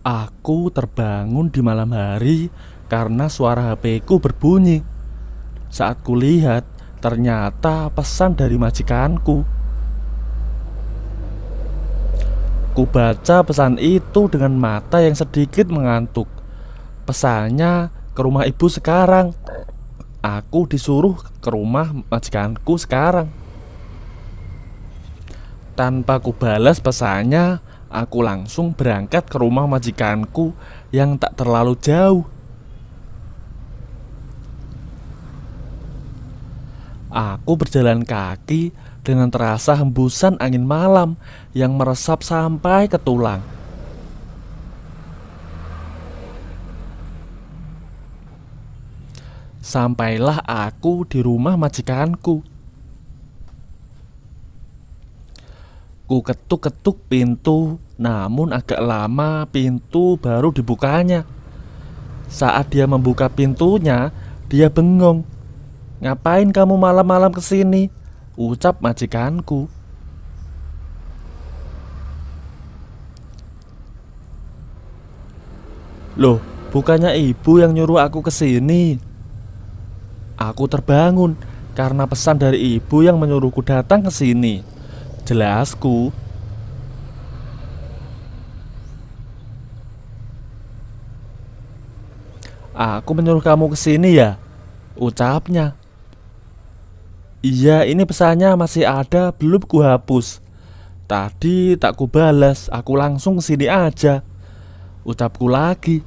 Aku terbangun di malam hari karena suara HP ku berbunyi. Saat kulihat, ternyata pesan dari majikanku. Ku baca pesan itu dengan mata yang sedikit mengantuk. Pesannya ke rumah ibu sekarang. Aku disuruh ke rumah majikanku sekarang. Tanpa ku balas pesannya, aku langsung berangkat ke rumah majikanku yang tak terlalu jauh. Aku berjalan kaki dengan terasa hembusan angin malam yang meresap sampai ke tulang. Sampailah aku di rumah majikanku. Ku ketuk-ketuk pintu, namun agak lama pintu baru dibukanya. Saat dia membuka pintunya, dia bengong. "Ngapain kamu malam-malam kesini?" ucap majikanku. Loh, bukannya ibu yang nyuruh aku kesini?" Aku terbangun karena pesan dari ibu yang menyuruhku datang ke sini jelasku Aku menyuruh kamu ke sini ya Ucapnya Iya ini pesannya masih ada belum hapus. Tadi tak ku balas, aku langsung sini aja Ucapku lagi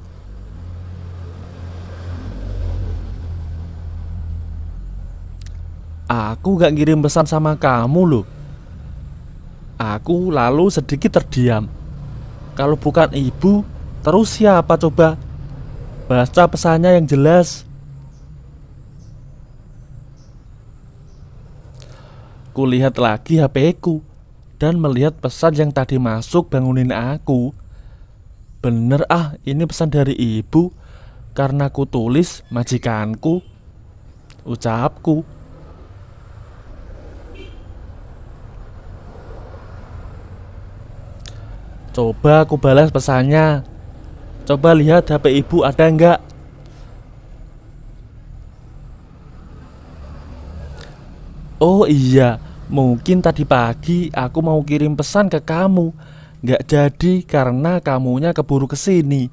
Aku gak ngirim pesan sama kamu loh Aku lalu sedikit terdiam. Kalau bukan ibu, terus siapa coba? Baca pesannya yang jelas. Kulihat lagi HP ku dan melihat pesan yang tadi masuk bangunin aku. Bener ah, ini pesan dari ibu karena ku tulis majikanku. Ucapku. Coba aku balas pesannya. Coba lihat HP ibu ada enggak. Oh iya, mungkin tadi pagi aku mau kirim pesan ke kamu. Nggak jadi karena kamunya keburu kesini.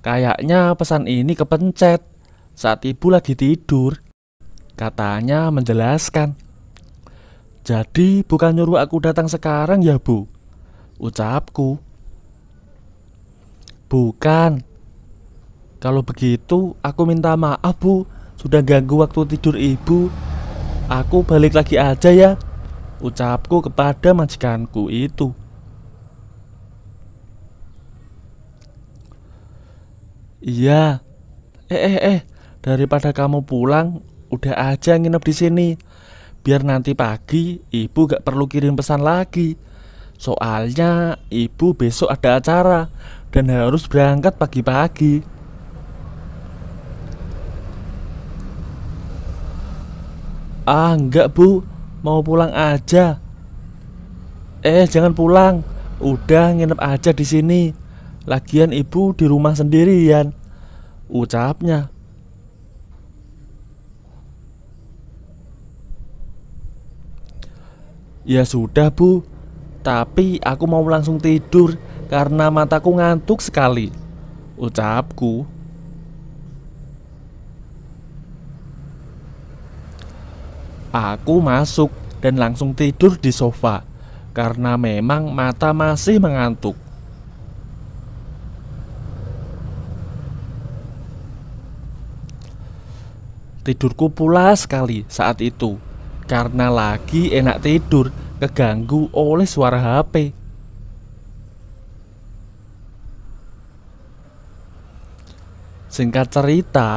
Kayaknya pesan ini kepencet saat ibu lagi tidur. Katanya menjelaskan. Jadi bukan nyuruh aku datang sekarang ya bu? ucapku. Bukan. Kalau begitu, aku minta maaf, Bu. Sudah ganggu waktu tidur Ibu. Aku balik lagi aja ya. Ucapku kepada majikanku itu. Iya. Eh eh eh, daripada kamu pulang, udah aja nginep di sini. Biar nanti pagi ibu gak perlu kirim pesan lagi. Soalnya ibu besok ada acara dan harus berangkat pagi-pagi. Ah, enggak, Bu. Mau pulang aja. Eh, jangan pulang. Udah nginep aja di sini. Lagian ibu di rumah sendirian. Ucapnya Ya sudah bu, tapi aku mau langsung tidur karena mataku ngantuk sekali Ucapku Aku masuk dan langsung tidur di sofa Karena memang mata masih mengantuk Tidurku pula sekali saat itu Karena lagi enak tidur keganggu oleh suara HP. Singkat cerita,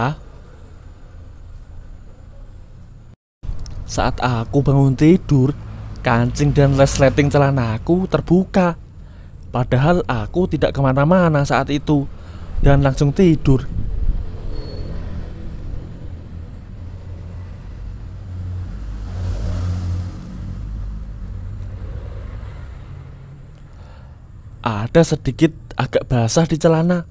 saat aku bangun tidur, kancing dan resleting celanaku terbuka. Padahal aku tidak kemana-mana saat itu dan langsung tidur ada sedikit agak basah di celana.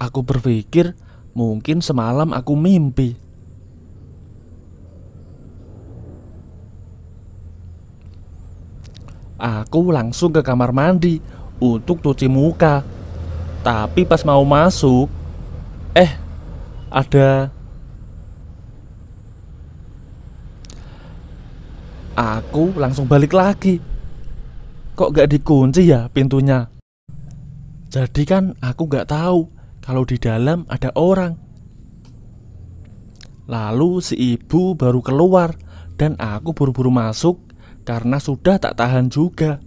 Aku berpikir mungkin semalam aku mimpi. Aku langsung ke kamar mandi untuk cuci muka. Tapi pas mau masuk, eh ada Aku langsung balik lagi kok gak dikunci ya pintunya jadi kan aku gak tahu kalau di dalam ada orang lalu si ibu baru keluar dan aku buru-buru masuk karena sudah tak tahan juga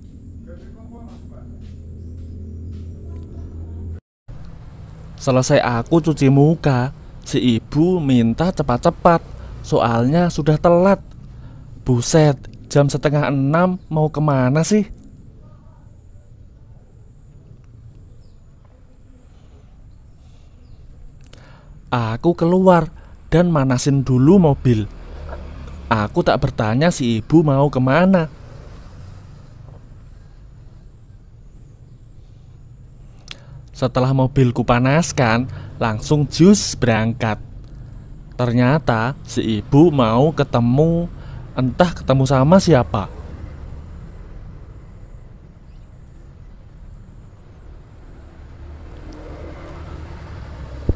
Selesai aku cuci muka, si ibu minta cepat-cepat, soalnya sudah telat. Buset, jam setengah enam mau kemana sih? Aku keluar dan manasin dulu mobil. Aku tak bertanya si ibu mau kemana. Setelah mobilku panaskan, langsung jus berangkat. Ternyata si ibu mau ketemu, entah ketemu sama siapa.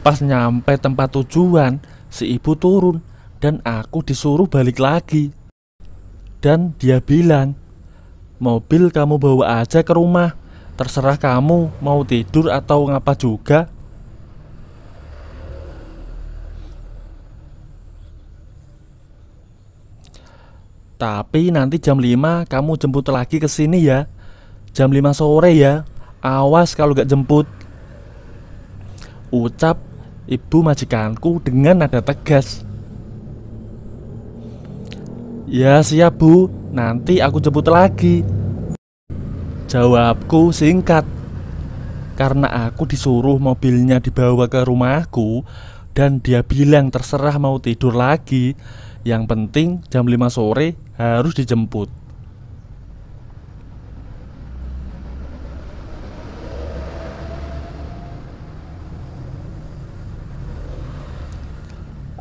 Pas nyampe tempat tujuan, si ibu turun dan aku disuruh balik lagi. Dan dia bilang, "Mobil kamu bawa aja ke rumah. Terserah kamu mau tidur atau ngapa juga." Tapi nanti jam 5 kamu jemput lagi ke sini ya. Jam 5 sore ya. Awas kalau gak jemput. Ucap ibu majikanku dengan nada tegas. Ya siap bu, nanti aku jemput lagi. Jawabku singkat. Karena aku disuruh mobilnya dibawa ke rumahku dan dia bilang terserah mau tidur lagi. Yang penting jam 5 sore harus dijemput.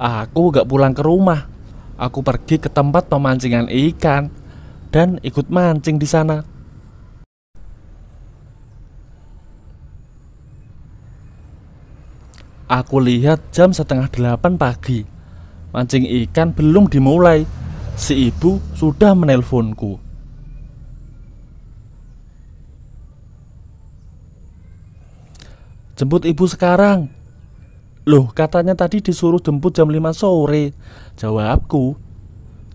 Aku gak pulang ke rumah. Aku pergi ke tempat pemancingan ikan dan ikut mancing di sana. Aku lihat jam setengah delapan pagi. Mancing ikan belum dimulai. Si ibu sudah menelponku. Jemput ibu sekarang, Loh katanya tadi disuruh jemput jam 5 sore Jawabku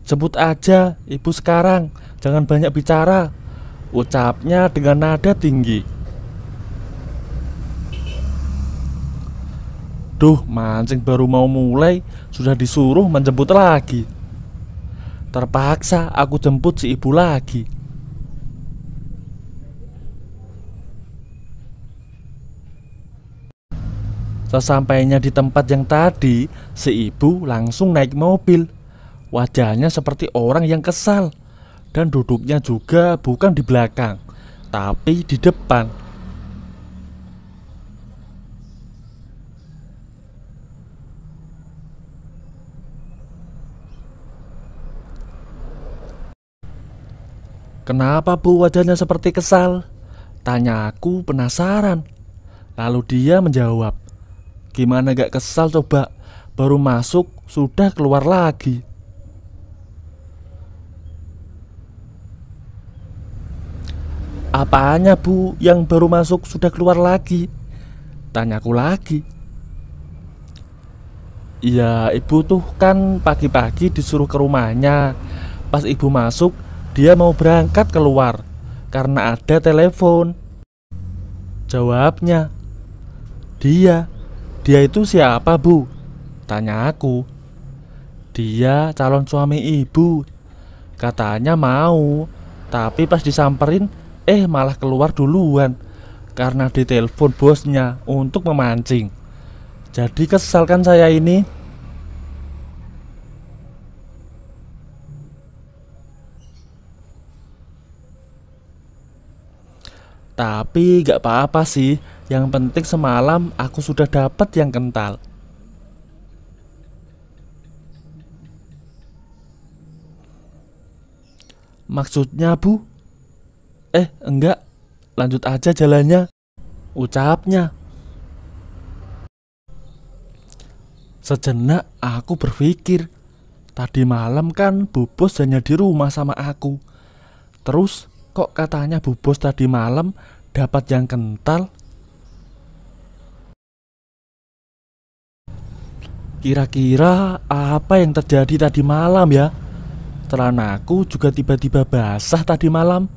Jemput aja ibu sekarang Jangan banyak bicara Ucapnya dengan nada tinggi Duh mancing baru mau mulai Sudah disuruh menjemput lagi Terpaksa aku jemput si ibu lagi Sesampainya di tempat yang tadi, si ibu langsung naik mobil. Wajahnya seperti orang yang kesal dan duduknya juga bukan di belakang, tapi di depan. Kenapa bu wajahnya seperti kesal? Tanya aku penasaran. Lalu dia menjawab, Gimana gak kesal coba Baru masuk sudah keluar lagi Apanya bu yang baru masuk sudah keluar lagi Tanyaku lagi Ya ibu tuh kan pagi-pagi disuruh ke rumahnya Pas ibu masuk dia mau berangkat keluar Karena ada telepon Jawabnya Dia dia itu siapa bu? Tanya aku Dia calon suami ibu Katanya mau Tapi pas disamperin Eh malah keluar duluan Karena ditelepon bosnya Untuk memancing Jadi kesal saya ini Tapi gak apa-apa sih yang penting semalam aku sudah dapat yang kental. Maksudnya, Bu? Eh, enggak. Lanjut aja jalannya. Ucapnya. Sejenak aku berpikir, tadi malam kan Bu Bos hanya di rumah sama aku. Terus kok katanya Bu Bos tadi malam dapat yang kental? Kira-kira apa yang terjadi tadi malam ya? Celanaku juga tiba-tiba basah tadi malam.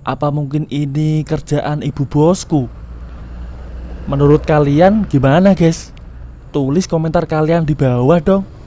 Apa mungkin ini kerjaan ibu bosku? Menurut kalian gimana guys? Tulis komentar kalian di bawah dong.